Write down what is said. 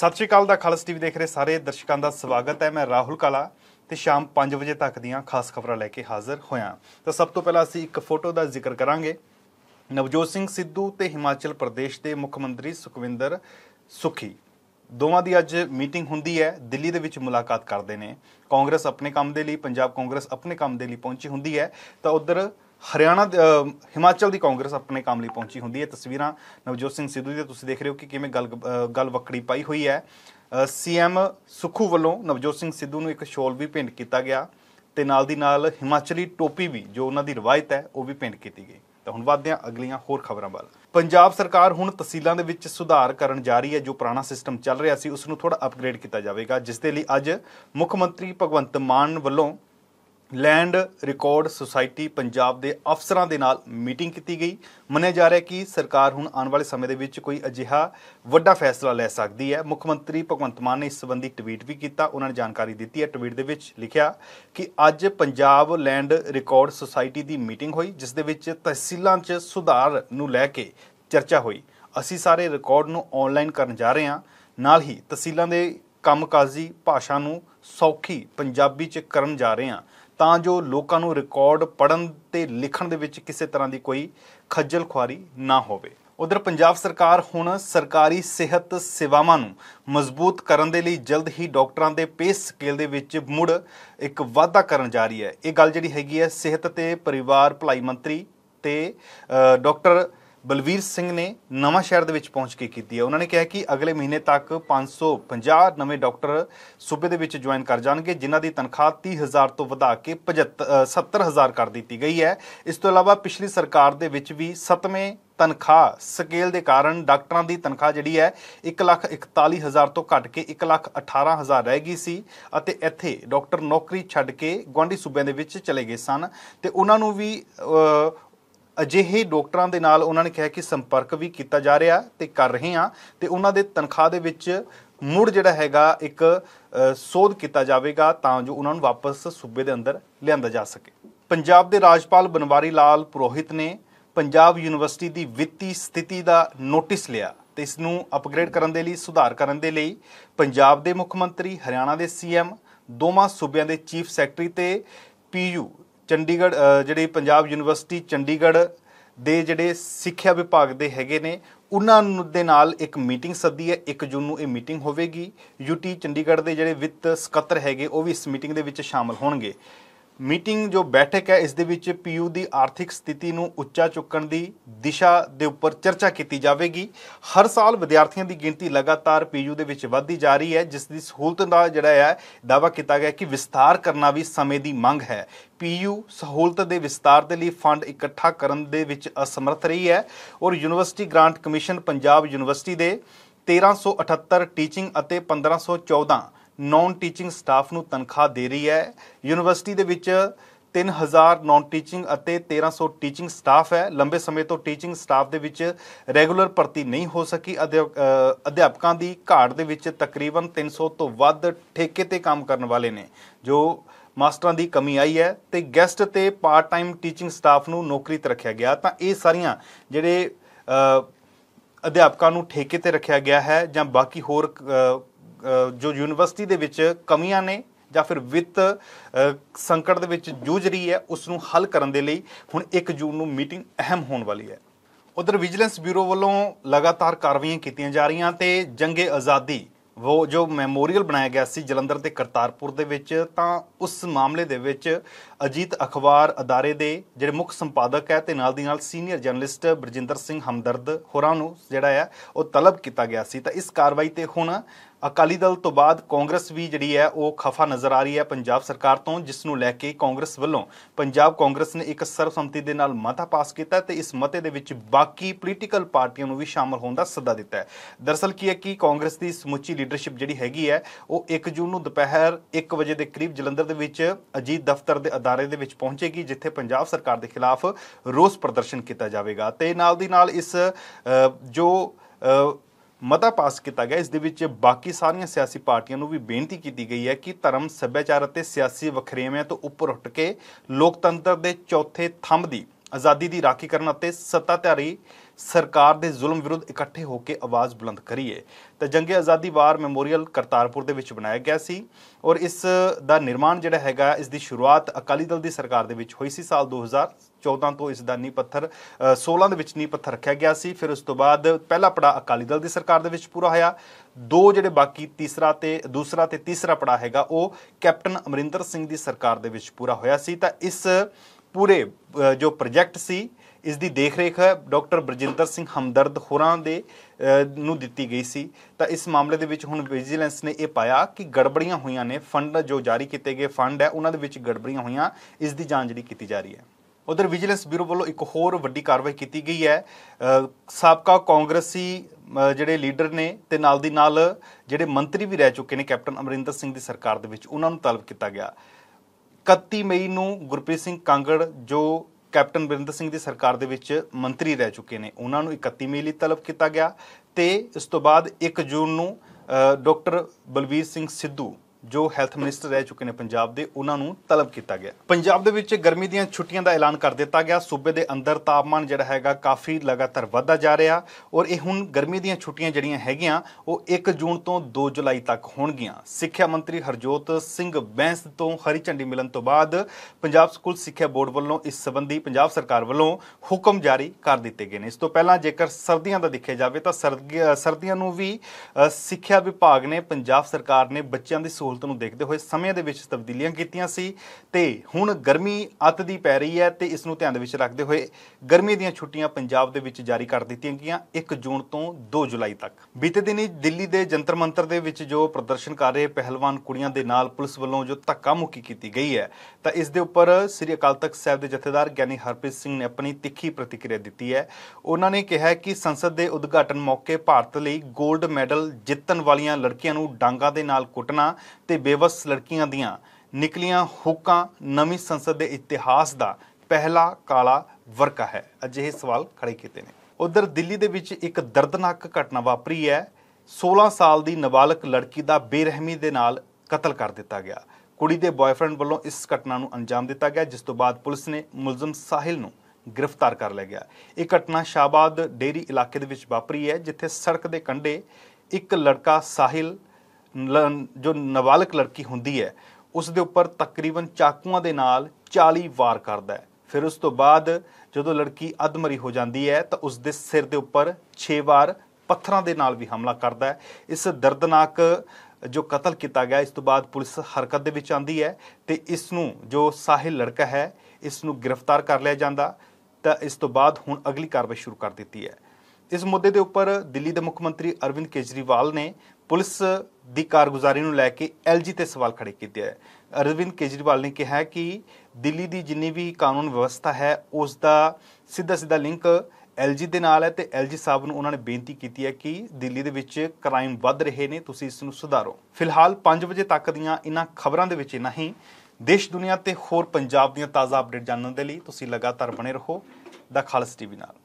ਸਤਿ ਸ਼੍ਰੀ ਅਕਾਲ ਦਾ ਖਾਲਸ ਟੀਵੀ ਦੇਖ ਰਹੇ ਸਾਰੇ ਦਰਸ਼ਕਾਂ ਦਾ ਸਵਾਗਤ ਹੈ ਮੈਂ ਰਾਹੁਲ ਕਾਲਾ ਤੇ ਸ਼ਾਮ 5 ਵਜੇ ਤੱਕ ਦੀਆਂ ਖਾਸ ਖਬਰਾਂ ਲੈ ਕੇ ਹਾਜ਼ਰ ਹੋਇਆ ਤਾਂ ਸਭ ਤੋਂ ਪਹਿਲਾਂ ਅਸੀਂ ਇੱਕ ਫੋਟੋ ਦਾ ਜ਼ਿਕਰ ਕਰਾਂਗੇ ਨਵਜੋਤ ਸਿੰਘ ਸਿੱਧੂ ਤੇ ਹਿਮਾਚਲ ਪ੍ਰਦੇਸ਼ ਦੇ ਮੁੱਖ ਮੰਤਰੀ ਸੁਖਵਿੰਦਰ ਸੁਖੀ ਦੋਵਾਂ ਦੀ ਅੱਜ ਮੀਟਿੰਗ ਹੁੰਦੀ ਹੈ ਦਿੱਲੀ ਦੇ ਵਿੱਚ ਮੁਲਾਕਾਤ ਕਰਦੇ ਨੇ ਕਾਂਗਰਸ ਆਪਣੇ ਕੰਮ ਦੇ ਲਈ ਪੰਜਾਬ ਕਾਂਗਰਸ ਆਪਣੇ ਕੰਮ ਦੇ ਲਈ ਪਹੁੰਚੀ ਹੁੰਦੀ ਹੈ ਤਾਂ ਉਧਰ ਹਰਿਆਣਾ ਹਿਮਾਚਲ ਦੀ ਕਾਂਗਰਸ ਆਪਣੇ ਕੰਮ ਲਈ ਪਹੁੰਚੀ ਹੁੰਦੀ ਹੈ ਤਸਵੀਰਾਂ ਨਵਜੋਤ ਸਿੰਘ ਸਿੱਧੂ ਦੀ ਤੁਸੀਂ ਦੇਖ ਰਹੇ ਹੋ ਕਿ ਕਿਵੇਂ ਗੱਲ ਗੱਲ ਵਕੜੀ ਪਾਈ ਹੋਈ ਹੈ ਸੀਐਮ ਸੁਖੂ ਵੱਲੋਂ ਨਵਜੋਤ ਸਿੰਘ ਸਿੱਧੂ ਨੂੰ ਇੱਕ ਸ਼ੋਲ ਵੀ ਭੇਂਟ ਕੀਤਾ ਗਿਆ ਤੇ ਨਾਲ ਦੀ ਨਾਲ ਹਿਮਾਚਲੀ ਟੋਪੀ ਵੀ ਜੋ ਉਹਨਾਂ ਦੀ ਰਵਾਇਤ ਹੈ ਉਹ ਵੀ ਭੇਂਟ ਕੀਤੀ ਗਈ ਤਾਂ ਹੁਣ ਵਧਦੇ ਹਾਂ ਅਗਲੀਆਂ ਹੋਰ ਖਬਰਾਂ ਵੱਲ ਪੰਜਾਬ ਸਰਕਾਰ ਹੁਣ ਤਹਿਸੀਲਾਂ ਦੇ ਵਿੱਚ ਸੁਧਾਰ ਕਰਨ ਜਾ ਰਹੀ ਹੈ ਜੋ ਪੁਰਾਣਾ ਸਿਸਟਮ ਚੱਲ ਰਿਹਾ ਸੀ ਉਸ ਨੂੰ ਥੋੜਾ ਅਪਗ੍ਰੇਡ ਕੀਤਾ ਜਾਵੇਗਾ ਜਿਸ ਦੇ ਲਈ ਅੱਜ ਮੁੱਖ ਮੰਤਰੀ ਭਗਵੰਤ ਮਾਨ ਵੱਲੋਂ ਲੈਂਡ ਰਿਕਾਰਡ ਸੁਸਾਇਟੀ ਪੰਜਾਬ ਦੇ ਅਫਸਰਾਂ ਦੇ ਨਾਲ ਮੀਟਿੰਗ ਕੀਤੀ ਗਈ ਮੰਨਿਆ ਜਾ ਰਿਹਾ ਕਿ ਸਰਕਾਰ ਹੁਣ ਆਉਣ ਵਾਲੇ ਸਮੇਂ ਦੇ ਵਿੱਚ ਕੋਈ ਅਜਿਹਾ ਵੱਡਾ ਫੈਸਲਾ ਲੈ ਸਕਦੀ ਹੈ ਮੁੱਖ ਮੰਤਰੀ ਭਗਵੰਤ ਮਾਨ ਨੇ ਇਸ ਸੰਬੰਧੀ ਟਵੀਟ ਵੀ ਕੀਤਾ ਉਹਨਾਂ ਨੇ ਜਾਣਕਾਰੀ ਦਿੱਤੀ ਹੈ ਟਵੀਟ ਦੇ ਵਿੱਚ ਲਿਖਿਆ ਕਿ ਅੱਜ ਪੰਜਾਬ ਲੈਂਡ ਰਿਕਾਰਡ ਸੁਸਾਇਟੀ ਦੀ ਮੀਟਿੰਗ ਹੋਈ ਜਿਸ ਦੇ ਵਿੱਚ ਤਹਿਸੀਲਾਂ 'ਚ ਸੁਧਾਰ ਨੂੰ ਲੈ ਕੇ ਚਰਚਾ ਹੋਈ ਅਸੀਂ ਸਾਰੇ ਰਿਕਾਰਡ ਨੂੰ ਆਨਲਾਈਨ ਕਰਨ ਜਾ ਰਹੇ ਹਾਂ ਨਾਲ ਹੀ ਤਹਿਸੀਲਾਂ ਦੇ ਕੰਮਕਾਜੀ ਭਾਸ਼ਾ ਨੂੰ ਸੌਖੀ ਪੰਜਾਬੀ 'ਚ ਕਰਨ ਜਾ ਰਹੇ ਹਾਂ ਤਾਂ ਜੋ ਲੋਕਾਂ ਨੂੰ ਰਿਕਾਰਡ ਪੜਨ ਤੇ ਲਿਖਣ ਦੇ ਵਿੱਚ ਕਿਸੇ ਤਰ੍ਹਾਂ ਦੀ ਕੋਈ ਖੱਜਲ ਖੁਆਰੀ ਨਾ ਹੋਵੇ ਉਧਰ ਪੰਜਾਬ ਸਰਕਾਰ ਹੁਣ ਸਰਕਾਰੀ ਸਿਹਤ ਸੇਵਾਵਾਂ ਨੂੰ ਮਜ਼ਬੂਤ ਕਰਨ ਦੇ ਲਈ ਜਲਦ ਹੀ ਡਾਕਟਰਾਂ ਦੇ ਪੇ ਸਕੇਲ ਦੇ ਵਿੱਚ ਮੁੜ ਇੱਕ ਵਾਧਾ ਕਰਨ ਜਾ ਰਹੀ ਹੈ ਇਹ ਗੱਲ ਜਿਹੜੀ ਹੈਗੀ ਹੈ ਸਿਹਤ ਤੇ ਪਰਿਵਾਰ ਭਲਾਈ ਮੰਤਰੀ ਤੇ ਡਾਕਟਰ ਬਲਵੀਰ ਸਿੰਘ ਨੇ ਨਵਾਂ ਸ਼ਹਿਰ ਦੇ ਵਿੱਚ ਪਹੁੰਚ ਕੇ ਕੀਤੀ ਹੈ ਉਹਨਾਂ ਨੇ ਕਿਹਾ ਕਿ ਅਗਲੇ ਮਹੀਨੇ ਤੱਕ 550 ਨਵੇਂ ਡਾਕਟਰ ਸੂਬੇ ਦੇ ਵਿੱਚ ਜੁਆਇਨ ਕਰ ਜਾਣਗੇ ਜਿਨ੍ਹਾਂ ਦੀ ਤਨਖਾਹ 30000 ਤੋਂ ਵਧਾ ਕੇ 70000 ਕਰ ਦਿੱਤੀ ਗਈ ਹੈ ਇਸ ਤੋਂ ਇਲਾਵਾ ਪਿਛਲੀ ਸਰਕਾਰ ਦੇ ਵਿੱਚ ਵੀ 7ਵੇਂ ਤਨਖਾਹ ਸਕੇਲ ਦੇ ਕਾਰਨ ਡਾਕਟਰਾਂ ਦੀ ਤਨਖਾਹ ਜਿਹੜੀ ਹੈ 141000 ਤੋਂ ਘਟ ਕੇ 118000 ਰਹਿ ਗਈ ਸੀ ਅਤੇ ਇੱਥੇ ਡਾਕਟਰ ਨੌਕਰੀ ਛੱਡ ਕੇ ਗਵਾਂਡੀ ਸੂਬਿਆਂ ਦੇ ਵਿੱਚ ਚਲੇ ਗਏ ਸਨ ਤੇ ਉਹਨਾਂ ਨੂੰ ਵੀ ਅਜਿਹੇ ਡਾਕਟਰਾਂ ਦੇ ਨਾਲ ਉਹਨਾਂ ਨੇ ਕਿਹਾ ਕਿ ਸੰਪਰਕ ਵੀ ਕੀਤਾ ਜਾ ਰਿਹਾ ਤੇ ਕਰ ਰਹੇ ਆ ਤੇ ਉਹਨਾਂ ਦੇ ਤਨਖਾਹ ਦੇ ਵਿੱਚ ਮੁੜ ਜਿਹੜਾ ਹੈਗਾ ਇੱਕ ਸੋਧ ਕੀਤਾ ਜਾਵੇਗਾ ਤਾਂ ਜੋ ਉਹਨਾਂ ਨੂੰ ਵਾਪਸ ਸੂਬੇ ਦੇ ਅੰਦਰ ਲਿਆਂਦਾ ਜਾ ਸਕੇ ਪੰਜਾਬ ਦੇ ਰਾਜਪਾਲ ਬਨਵਾਰੀ ਲਾਲ ਪੁਰੋਹਿਤ ਨੇ ਪੰਜਾਬ ਯੂਨੀਵਰਸਿਟੀ ਦੀ ਵਿੱਤੀ ਸਥਿਤੀ ਦਾ ਨੋਟਿਸ ਲਿਆ ਤੇ ਇਸ ਨੂੰ ਅਪਗ੍ਰੇਡ ਕਰਨ ਦੇ ਲਈ ਸੁਧਾਰ ਕਰਨ ਦੇ ਲਈ ਪੰਜਾਬ ਦੇ ਮੁੱਖ ਮੰਤਰੀ ਹਰਿਆਣਾ ਦੇ ਸੀਐਮ ਦੋਵਾਂ ਸੂਬਿਆਂ ਦੇ ਚੀਫ ਸੈਕਟਰੀ ਤੇ ਪੀਯੂ ਚੰਡੀਗੜ੍ਹ ਜਿਹੜੇ ਪੰਜਾਬ ਯੂਨੀਵਰਸਿਟੀ ਚੰਡੀਗੜ੍ਹ ਦੇ ਜਿਹੜੇ ਸਿੱਖਿਆ ਵਿਭਾਗ ਦੇ ਹੈਗੇ ਨੇ ਉਹਨਾਂ ਦੇ ਨਾਲ ਇੱਕ ਮੀਟਿੰਗ ਸੱਦੀ ਹੈ 1 ਜੂਨ ਨੂੰ ਇਹ ਮੀਟਿੰਗ ਹੋਵੇਗੀ ਯੂਟੀ ਚੰਡੀਗੜ੍ਹ ਦੇ ਜਿਹੜੇ ਵਿੱਤ ਸਕੱਤਰ ਹੈਗੇ ਉਹ ਵੀ ਇਸ ਮੀਟਿੰਗ ਦੇ ਵਿੱਚ ਸ਼ਾਮਲ ਹੋਣਗੇ ਮੀਟਿੰਗ ਜੋ ਬੈਠਕ ਹੈ ਇਸ ਦੇ ਵਿੱਚ ਪੀਯੂ ਦੀ ਆਰਥਿਕ ਸਥਿਤੀ ਨੂੰ ਉੱਚਾ ਚੁੱਕਣ ਦੀ ਦਿਸ਼ਾ ਦੇ ਉੱਪਰ ਚਰਚਾ ਕੀਤੀ ਜਾਵੇਗੀ ਹਰ ਸਾਲ ਵਿਦਿਆਰਥੀਆਂ ਦੀ ਗਿਣਤੀ ਲਗਾਤਾਰ ਪੀਯੂ ਦੇ ਵਿੱਚ ਵਧਦੀ ਜਾ ਰਹੀ ਹੈ ਜਿਸ ਦੀ ਸਹੂਲਤ ਦਾ ਜਿਹੜਾ ਹੈ ਦਾਵਾ ਕੀਤਾ ਗਿਆ ਕਿ ਵਿਸਤਾਰ ਕਰਨਾ ਵੀ ਸਮੇਂ ਦੀ ਮੰਗ ਹੈ ਪੀਯੂ ਸਹੂਲਤ ਦੇ ਵਿਸਤਾਰ ਦੇ ਲਈ ਫੰਡ ਇਕੱਠਾ ਕਰਨ ਦੇ ਵਿੱਚ ਅਸਮਰਥ ਰਹੀ ਹੈ ਔਰ university grant commission Punjab university ਦੇ 1378 ਟੀਚਿੰਗ ਅਤੇ 1514 ਨਾਨ ਟੀਚਿੰਗ ਸਟਾਫ ਨੂੰ ਤਨਖਾਹ ਦੇ ਰਹੀ ਹੈ ਯੂਨੀਵਰਸਿਟੀ ਦੇ ਵਿੱਚ 3000 ਨਾਨ ਟੀਚਿੰਗ ਅਤੇ 1300 ਟੀਚਿੰਗ ਸਟਾਫ ਹੈ ਲੰਬੇ ਸਮੇਂ ਤੋਂ ਟੀਚਿੰਗ ਸਟਾਫ ਦੇ ਵਿੱਚ ਰੈਗੂਲਰ ਭਰਤੀ ਨਹੀਂ ਹੋ ਸਕੀ ਅਧਿਆਪਕਾਂ ਦੀ ਘਾਟ ਦੇ ਵਿੱਚ ਤਕਰੀਬਨ 300 ਤੋਂ ਵੱਧ ਠੇਕੇ ਤੇ ਕੰਮ ਕਰਨ ਵਾਲੇ ਨੇ ਜੋ ਮਾਸਟਰਾਂ ਦੀ ਕਮੀ ਆਈ ਹੈ ਤੇ ਗੈਸਟ ਤੇ ਪਾਰਟ ਟਾਈਮ ਟੀਚਿੰਗ ਸਟਾਫ ਨੂੰ ਨੌਕਰੀ ਤੇ ਰੱਖਿਆ ਗਿਆ ਤਾਂ ਇਹ ਸਾਰੀਆਂ ਜਿਹੜੇ ਅਧਿਆਪਕਾਂ ਨੂੰ ਠੇਕੇ ਤੇ ਰੱਖਿਆ ਗਿਆ ਹੈ ਜਾਂ ਬਾਕੀ ਹੋਰ ਜੋ ਯੂਨੀਵਰਸਿਟੀ ਦੇ ਵਿੱਚ ਕਮੀਆਂ ਨੇ ਜਾਂ ਫਿਰ ਵਿੱਤ ਸੰਕਟ ਦੇ ਵਿੱਚ ਜੂਝ ਰਹੀ ਹੈ ਉਸ ਨੂੰ ਹੱਲ ਕਰਨ ਦੇ ਲਈ ਹੁਣ 1 ਜੂਨ ਨੂੰ ਮੀਟਿੰਗ ਅਹਿਮ ਹੋਣ ਵਾਲੀ ਹੈ ਉਧਰ ਵਿਜੀਲੈਂਸ ਬਿਊਰੋ ਵੱਲੋਂ ਲਗਾਤਾਰ ਕਾਰਵਾਈਆਂ ਕੀਤੀਆਂ ਜਾ ਰਹੀਆਂ ਤੇ ਜੰਗੇ ਆਜ਼ਾਦੀ ਉਹ ਜੋ ਮੈਮੋਰੀਅਲ ਬਣਾਇਆ ਗਿਆ ਸੀ ਜਲੰਧਰ ਤੇ ਕਰਤਾਰਪੁਰ ਦੇ ਵਿੱਚ ਤਾਂ ਉਸ ਮਾਮਲੇ ਦੇ ਵਿੱਚ ਅਜੀਤ ਅਖਬਾਰ ਅਦਾਰੇ ਦੇ ਜਿਹੜੇ ਮੁੱਖ ਸੰਪਾਦਕ ਹੈ ਤੇ ਨਾਲ ਦੀ ਨਾਲ ਸੀਨੀਅਰ ਜਰਨਲਿਸਟ ਬਰਜਿੰਦਰ ਸਿੰਘ ਹਮਦਰਦ ਹੋਰਾਂ ਨੂੰ ਜਿਹੜਾ ਹੈ ਉਹ ਤਲਬ ਕੀਤਾ ਗਿਆ ਸੀ ਤਾਂ ਇਸ ਕਾਰਵਾਈ ਤੇ ਹੁਣ ਅਕਾਲੀ ਦਲ ਤੋਂ ਬਾਅਦ ਕਾਂਗਰਸ ਵੀ ਜਿਹੜੀ ਹੈ ਉਹ ਖਫਾ ਨਜ਼ਰ ਆ ਰਹੀ ਹੈ ਪੰਜਾਬ ਸਰਕਾਰ ਤੋਂ ਜਿਸ ਨੂੰ ਲੈ ਕੇ ਕਾਂਗਰਸ ਵੱਲੋਂ ਪੰਜਾਬ ਕਾਂਗਰਸ ਨੇ ਇੱਕ ਸਰਬਸੰਮਤੀ ਦੇ ਨਾਲ ਮਤਾ ਪਾਸ ਕੀਤਾ ਤੇ ਇਸ ਮਤੇ ਦੇ ਵਿੱਚ ਬਾਕੀ ਪੋਲੀਟੀਕਲ ਪਾਰਟੀਆਂ ਨੂੰ ਵੀ ਸ਼ਾਮਲ ਹੋਣ ਦਾ ਸੱਦਾ ਦਿੱਤਾ ਹੈ ਦਰਸਲ ਕੀ ਹੈ ਕਿ ਕਾਂਗਰਸ ਦੀ ਸਮੁੱਚੀ ਲੀਡਰਸ਼ਿਪ ਜਿਹੜੀ ਹੈਗੀ ਹੈ ਉਹ 1 ਜੂਨ ਨੂੰ ਦੁਪਹਿਰ 1 ਵਜੇ ਦੇ ਕਰੀਬ ਜਲੰਧਰ ਦੇ ਵਿੱਚ ਅਜੀਤ ਦਫ਼ਤਰ ਦੇ ਅਦਾਰੇ ਦੇ ਵਿੱਚ ਪਹੁੰਚੇਗੀ ਜਿੱਥੇ ਪੰਜਾਬ ਸਰਕਾਰ ਦੇ ਖਿਲਾਫ ਰੋਸ ਪ੍ਰਦਰਸ਼ਨ ਕੀਤਾ ਜਾਵੇਗਾ ਤੇ ਨਾਲ ਦੀ ਨਾਲ ਇਸ ਜੋ ਮਤਾ ਪਾਸ ਕੀਤਾ ਗਿਆ ਇਸ ਦੇ ਵਿੱਚ ਬਾਕੀ ਸਾਰੀਆਂ ਸਿਆਸੀ ਪਾਰਟੀਆਂ ਨੂੰ ਵੀ ਬੇਨਤੀ ਕੀਤੀ ਗਈ ਹੈ ਕਿ ਧਰਮ ਸੱਭਿਆਚਾਰ ਅਤੇ ਸਿਆਸੀ ਵਖਰੇਵਿਆਂ ਤੋਂ ਉੱਪਰ ਉੱਠ ਕੇ ਲੋਕਤੰਤਰ ਦੇ ਚੌਥੇ ਥੰਮ ਦੀ ਆਜ਼ਾਦੀ ਦੀ ਰਾਖੀ ਕਰਨ ਅਤੇ ਸੱਤਾਧਾਰੀ ਸਰਕਾਰ ਦੇ ਜ਼ੁਲਮ ਵਿਰੁੱਧ ਇਕੱਠੇ ਹੋ ਕੇ ਆਵਾਜ਼ ਬੁਲੰਦ ਕਰੀਏ ਤਾਂ ਜੰਗੇ ਆਜ਼ਾਦੀ ਵਾਰ ਮੈਮੋਰੀਅਲ ਕਰਤਾਰਪੁਰ ਦੇ ਵਿੱਚ ਬਣਾਇਆ ਗਿਆ ਸੀ ਔਰ ਇਸ ਦਾ ਨਿਰਮਾਣ ਜਿਹੜਾ ਹੈਗਾ ਇਸ ਦੀ ਸ਼ੁਰੂਆਤ ਅਕਾਲੀ ਦਲ ਦੀ ਸਰਕਾਰ ਦੇ ਵਿੱਚ ਹੋਈ ਸੀ ਸਾਲ 2000 14 ਤੋਂ ਇਸ ਦਾ ਨੀ ਪੱਥਰ 16 ਦੇ ਵਿੱਚ ਨੀ ਪੱਥਰ ਰੱਖਿਆ ਗਿਆ ਸੀ ਫਿਰ ਉਸ ਤੋਂ ਬਾਅਦ ਪਹਿਲਾ ਪੜਾ ਅਕਾਲੀ ਦਲ ਦੀ ਸਰਕਾਰ ਦੇ ਵਿੱਚ ਪੂਰਾ ਹੋਇਆ ਦੋ ਜਿਹੜੇ ਬਾਕੀ ਤੀਸਰਾ ਤੇ ਦੂਸਰਾ ਤੇ ਤੀਸਰਾ ਪੜਾ ਹੈਗਾ ਉਹ ਕੈਪਟਨ ਅਮਰਿੰਦਰ ਸਿੰਘ ਦੀ ਸਰਕਾਰ ਦੇ ਵਿੱਚ ਪੂਰਾ ਹੋਇਆ ਸੀ ਤਾਂ ਇਸ ਪੂਰੇ ਜੋ ਪ੍ਰੋਜੈਕਟ ਸੀ ਇਸ ਦੀ ਦੇਖਰੇਖ ਡਾਕਟਰ ਬਰਜਿੰਦਰ ਸਿੰਘ ਹਮਦਰਦ ਹੋਰਾਂ ਦੇ ਨੂੰ ਦਿੱਤੀ ਗਈ ਸੀ ਤਾਂ ਇਸ ਮਾਮਲੇ ਦੇ ਵਿੱਚ ਹੁਣ ਵਿਜੀਲੈਂਸ ਨੇ ਇਹ ਪਾਇਆ ਕਿ ਗੜਬੜੀਆਂ ਹੋਈਆਂ ਨੇ ਫੰਡ ਜੋ ਜਾਰੀ ਕੀਤੇ ਗਏ ਫੰਡ ਹੈ ਉਹਨਾਂ ਦੇ ਵਿੱਚ ਗੜਬੜੀਆਂ ਹੋਈਆਂ ਇਸ ਦੀ ਜਾਂਚ ਜਿਹੜੀ ਕੀਤੀ ਜਾ ਰਹੀ ਹੈ ਉਧਰ ਵਿਜੀਲੈਂਸ ਬਿਊਰੋ ਵੱਲੋਂ ਇੱਕ ਹੋਰ ਵੱਡੀ ਕਾਰਵਾਈ ਕੀਤੀ ਗਈ ਹੈ ਸਾਬਕਾ ਕਾਂਗਰਸੀ ਜਿਹੜੇ ਲੀਡਰ ਨੇ ਤੇ ਨਾਲ ਦੀ ਨਾਲ ਜਿਹੜੇ ਮੰਤਰੀ ਵੀ ਰਹਿ ਚੁੱਕੇ ਨੇ ਕੈਪਟਨ ਅਮਰਿੰਦਰ ਸਿੰਘ ਦੀ ਸਰਕਾਰ ਦੇ ਵਿੱਚ ਉਹਨਾਂ ਨੂੰ ਤਲਬ ਕੀਤਾ ਗਿਆ 31 ਮਈ ਨੂੰ ਗੁਰਪ੍ਰੀਤ ਸਿੰਘ ਕਾਂਗੜ ਜੋ ਕੈਪਟਨ ਬਿਰਿੰਦਰ ਸਿੰਘ ਦੀ ਸਰਕਾਰ ਦੇ ਵਿੱਚ ਮੰਤਰੀ ਰਹਿ ਚੁੱਕੇ ਨੇ ਉਹਨਾਂ ਨੂੰ 31 ਮਈ ਲਈ ਤਲਬ ਕੀਤਾ ਗਿਆ ਤੇ ਇਸ ਤੋਂ ਬਾਅਦ 1 ਜੂਨ ਨੂੰ ਡਾਕਟਰ ਬਲਵੀਰ ਸਿੰਘ ਸਿੱਧੂ ਜੋ ਹੈਲਥ ਮਿਨਿਸਟਰ ਰਹਿ ਚੁੱਕੇ ਨੇ ਪੰਜਾਬ ਦੇ ਉਹਨਾਂ ਨੂੰ ਤਲਬ ਕੀਤਾ ਗਿਆ ਪੰਜਾਬ ਦੇ ਵਿੱਚ ਗਰਮੀ ਦੀਆਂ ਛੁੱਟੀਆਂ ਦਾ ਐਲਾਨ ਕਰ ਦਿੱਤਾ ਗਿਆ ਸੂਬੇ ਦੇ ਅੰਦਰ ਤਾਪਮਾਨ ਜਿਹੜਾ ਹੈਗਾ ਕਾਫੀ ਲਗਾਤਾਰ ਵਧਦਾ ਜਾ ਰਿਹਾ ਔਰ ਇਹ ਹੁਣ ਗਰਮੀ ਦੀਆਂ ਛੁੱਟੀਆਂ ਜਿਹੜੀਆਂ ਹੈਗੀਆਂ ਉਹ 1 ਜੂਨ ਤੋਂ 2 ਜੁਲਾਈ ਤੱਕ ਹੋਣਗੀਆਂ ਸਿੱਖਿਆ ਮੰਤਰੀ ਹਰਜੋਤ ਸਿੰਘ ਬੈਂਸ ਤੋਂ ਹਰੀ ਝੰਡੀ ਮਿਲਣ ਤੋਂ ਬਾਅਦ ਪੰਜਾਬ ਸਕੂਲ ਸਿੱਖਿਆ ਬੋਰਡ ਵੱਲੋਂ ਇਸ ਸੰਬੰਧੀ ਪੰਜਾਬ ਸਰਕਾਰ ਵੱਲੋਂ ਹੁਕਮ ਜਾਰੀ ਕਰ ਦਿੱਤੇ ਗਏ ਨੇ ਇਸ ਤੋਂ ਪਹਿਲਾਂ ਜੇਕਰ ਸਰਦੀਆਂ ਦਾ ਦੇਖਿਆ ਜਾਵੇ ਤਾਂ ਸਰਦੀਆਂ ਨੂੰ ਵੀ ਸਿੱਖਿਆ ਵਿਭਾਗ ਨੇ ਪੰਜਾਬ ਸਰਕਾਰ ਨੇ ਬੱਚਿਆਂ ਦੀ ਸਹੂਲਤ ਨੂੰ ਦੇਖਦੇ ਹੋਏ ਸਮੇਂ ਦੇ ਵਿੱਚ ਤਬਦੀਲੀਆਂ ਕੀਤੀਆਂ ਸੀ ਤੇ ਹੁਣ ਗਰਮੀ ਅੱਤ ਦੀ ਪੈ ਰਹੀ ਹੈ ਤੇ ਇਸ ਨੂੰ ਧਿਆਨ ਦੇ ਵਿੱਚ ਰੱਖਦੇ ਹੋਏ ਗਰਮੀ ਦੀਆਂ ਛੁੱਟੀਆਂ ਪੰਜਾਬ ਦੇ ਵਿੱਚ ਜਾਰੀ ਕਰ ਦਿੱਤੀਆਂ ਗਈਆਂ 1 ਜੂਨ ਤੋਂ 2 ਜੁਲਾਈ ਤੱਕ ਬੀਤੇ ਦਿਨੀ ਦਿੱਲੀ ਦੇ ਜੰਤਰ ਮੰਤਰ ਦੇ ਵਿੱਚ ਜੋ ਪ੍ਰਦਰਸ਼ਨ ਕਰ ਰਹੇ ਪਹਿਲਵਾਨ ਕੁੜੀਆਂ ਦੇ ਨਾਲ ਪੁਲਿਸ ਵੱਲੋਂ ਜੋ ਧੱਕਾ ਮੁੱਕੀ ਕੀਤੀ ਗਈ ਹੈ ਤਾਂ ਇਸ ਦੇ ਉੱਪਰ ਸ੍ਰੀ ਅਕਾਲ ਤਖਤ ਸਾਹਿਬ ਦੇ ਜਥੇਦਾਰ ਗਿਆਨੀ ਹਰਪ੍ਰੀਤ ਸਿੰਘ ਨੇ ਆਪਣੀ ਤਿੱਖੀ ਪ੍ਰਤੀਕਿਰਿਆ ਦਿੱਤੀ ਹੈ ਉਹਨਾਂ ਨੇ ਕਿਹਾ ਕਿ ਸੰਸਦ ਦੇ ਉਦਘਾਟਨ ਮੌਕੇ ਭਾਰਤ ਲਈ 골ਡ ਮੈਡਲ ਜਿੱਤਣ ਵਾਲੀਆਂ ਲੜਕੀਆਂ ਨੂੰ ਡਾਂਗਾ ਦੇ ਨਾਲ ਕੁੱਟਣਾ ਤੇ ਬੇਵਸ ਲੜਕੀਆਂ ਦੀਆਂ ਨਿਕਲੀਆਂ ਹੁੱਕਾਂ ਨਵੀਂ ਸੰਸਦ ਦੇ ਇਤਿਹਾਸ ਦਾ ਪਹਿਲਾ ਕਾਲਾ ਵਰਕਾ ਹੈ ਅਜਿਹੇ ਸਵਾਲ ਖੜੇ ਕੀਤੇ ਨੇ ਉਧਰ ਦਿੱਲੀ ਦੇ ਵਿੱਚ ਇੱਕ ਦਰਦਨਾਕ ਘਟਨਾ ਵਾਪਰੀ ਹੈ 16 ਸਾਲ ਦੀ ਨਾਬਾਲਗ ਲੜਕੀ ਦਾ ਬੇਰਹਿਮੀ ਦੇ ਨਾਲ ਕਤਲ ਕਰ ਦਿੱਤਾ ਗਿਆ ਕੁੜੀ ਦੇ ਬॉयਫ੍ਰੈਂਡ ਵੱਲੋਂ ਇਸ ਘਟਨਾ ਨੂੰ ਅੰਜਾਮ ਦਿੱਤਾ ਗਿਆ ਜਿਸ ਤੋਂ ਬਾਅਦ ਪੁਲਿਸ ਨੇ ਮੁਲਜ਼ਮ ਸਾਹਿਲ ਨੂੰ ਗ੍ਰਿਫਤਾਰ ਕਰ ਲਿਆ ਗਿਆ ਇਹ ਘਟਨਾ ਸ਼ਾਬਾਦ ਡੇਰੀ ਇਲਾਕੇ ਦੇ ਵਿੱਚ ਵਾਪਰੀ ਹੈ ਜਿੱਥੇ ਸੜਕ ਦੇ ਕੰਢੇ ਇੱਕ ਲੜਕਾ ਸਾਹਿਲ ਜੋ ਨਾਬਾਲਗ ਲੜਕੀ ਹੁੰਦੀ ਹੈ ਉਸ ਦੇ ਉੱਪਰ ਤਕਰੀਬਨ ਚਾਕੂਆਂ ਦੇ ਨਾਲ 40 ਵਾਰ ਕਰਦਾ ਹੈ ਫਿਰ ਉਸ ਤੋਂ ਬਾਅਦ ਜਦੋਂ ਲੜਕੀ ਅਧਮਰੀ ਹੋ ਜਾਂਦੀ ਹੈ ਤਾਂ ਉਸ ਦੇ ਸਿਰ ਦੇ ਉੱਪਰ 6 ਵਾਰ ਪੱਥਰਾਂ ਦੇ ਨਾਲ ਵੀ ਹਮਲਾ ਕਰਦਾ ਹੈ ਇਸ ਦਰਦਨਾਕ ਜੋ ਕਤਲ ਕੀਤਾ ਗਿਆ ਇਸ ਤੋਂ ਬਾਅਦ ਪੁਲਿਸ ਹਰਕਤ ਦੇ ਵਿੱਚ ਆਂਦੀ ਹੈ ਤੇ ਇਸ ਨੂੰ ਜੋ ਸਾਹਿਲ ਲੜਕਾ ਹੈ ਇਸ ਨੂੰ ਗ੍ਰਿਫਤਾਰ ਕਰ ਲਿਆ ਜਾਂਦਾ ਤਾਂ ਇਸ ਤੋਂ ਬਾਅਦ ਹੁਣ ਅਗਲੀ ਕਾਰਵਾਈ ਸ਼ੁਰੂ ਕਰ ਦਿੱਤੀ ਹੈ ਇਸ ਮੁੱਦੇ ਦੇ ਉੱਪਰ ਦਿੱਲੀ ਦੇ ਮੁੱਖ ਮੰਤਰੀ ਅਰਵਿੰਦ ਕੇਜਰੀਵਾਲ ਨੇ ਪੁਲਿਸ ਦੀ ਕਾਰਗੁਜ਼ਾਰੀ ਨੂੰ ਲੈ ਕੇ ਐਲਜੀ ਤੇ ਸਵਾਲ ਖੜੇ ਕੀਤੇ ਹੈ ਅਰਵਿੰਦ ਕੇਜਰੀਵਾਲ ਨੇ ਕਿਹਾ ਕਿ ਦਿੱਲੀ ਦੀ ਜਿੰਨੀ ਵੀ ਕਾਨੂੰਨ ਵਿਵਸਥਾ ਹੈ ਉਸ ਦਾ ਸਿੱਧਾ ਸਿੱਧਾ ਲਿੰਕ ਐਲਜੀ ਦੇ ਨਾਲ ਹੈ ਤੇ ਐਲਜੀ ਸਾਹਿਬ ਨੂੰ ਉਹਨਾਂ ਨੇ ਬੇਨਤੀ ਕੀਤੀ ਹੈ ਕਿ ਦਿੱਲੀ ਦੇ ਵਿੱਚ ਕ੍ਰਾਈਮ ਵੱਧ ਰਹੇ ਨੇ ਤੁਸੀਂ ਇਸ ਨੂੰ ਸੁਧਾਰੋ ਫਿਲਹਾਲ 5 ਵਜੇ ਤੱਕ ਦੀਆਂ ਇਹਨਾਂ ਖਬਰਾਂ ਦੇ ਵਿੱਚ ਇਨਾ ਦੇਸ਼ ਦੁਨੀਆ ਤੇ ਹੋਰ ਪੰਜਾਬ ਦੀਆਂ ਤਾਜ਼ਾ ਅਪਡੇਟ ਜਾਣਨ ਦੇ ਲਈ ਤੁਸੀਂ ਲਗਾਤਾਰ ਬਣੇ ਰਹੋ ਦਾ ਖਾਲਸ ਟੀਵੀ ਨਾਲ